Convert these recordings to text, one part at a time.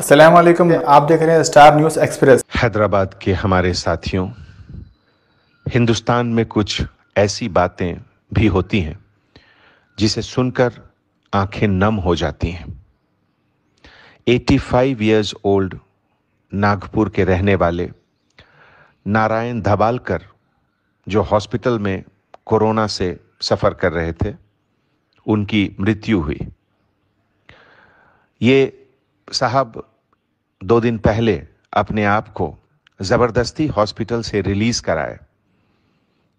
अस्सलाम वालेकुम आप देख रहे हैं स्टार न्यूज एक्सप्रेस हैदराबाद के हमारे साथियों हिंदुस्तान में कुछ ऐसी बातें भी होती हैं जिसे सुनकर आंखें नम हो जाती हैं 85 फाइव ईयर्स ओल्ड नागपुर के रहने वाले नारायण धबालकर जो हॉस्पिटल में कोरोना से सफ़र कर रहे थे उनकी मृत्यु हुई ये साहब दो दिन पहले अपने आप को ज़बरदस्ती हॉस्पिटल से रिलीज़ कराए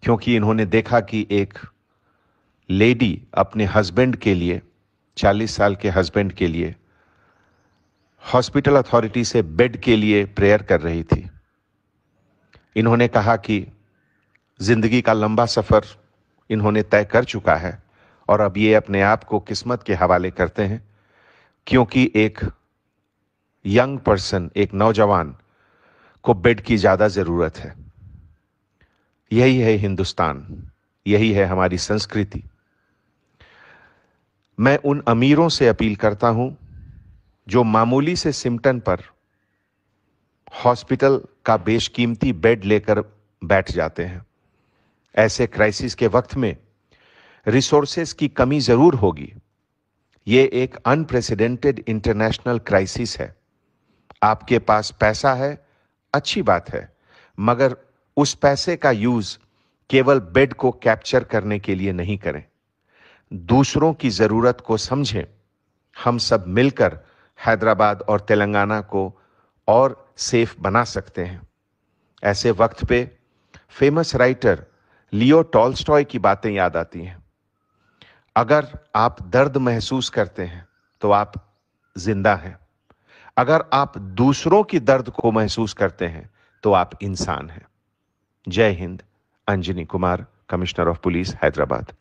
क्योंकि इन्होंने देखा कि एक लेडी अपने हस्बैंड के लिए 40 साल के हस्बैंड के लिए हॉस्पिटल अथॉरिटी से बेड के लिए प्रेयर कर रही थी इन्होंने कहा कि जिंदगी का लंबा सफ़र इन्होंने तय कर चुका है और अब ये अपने आप को किस्मत के हवाले करते हैं क्योंकि एक यंग पर्सन एक नौजवान को बेड की ज़्यादा ज़रूरत है यही है हिंदुस्तान यही है हमारी संस्कृति मैं उन अमीरों से अपील करता हूं जो मामूली से सिम्टन पर हॉस्पिटल का बेशकीमती बेड लेकर बैठ जाते हैं ऐसे क्राइसिस के वक्त में रिसोर्सेस की कमी जरूर होगी ये एक अनप्रेसिडेंटेड इंटरनेशनल क्राइसिस है आपके पास पैसा है अच्छी बात है मगर उस पैसे का यूज केवल बेड को कैप्चर करने के लिए नहीं करें दूसरों की जरूरत को समझें हम सब मिलकर हैदराबाद और तेलंगाना को और सेफ बना सकते हैं ऐसे वक्त पे फेमस राइटर लियो टॉलस्टॉय की बातें याद आती हैं अगर आप दर्द महसूस करते हैं तो आप जिंदा हैं अगर आप दूसरों की दर्द को महसूस करते हैं तो आप इंसान हैं जय Hind Anjani Kumar commissioner of police Hyderabad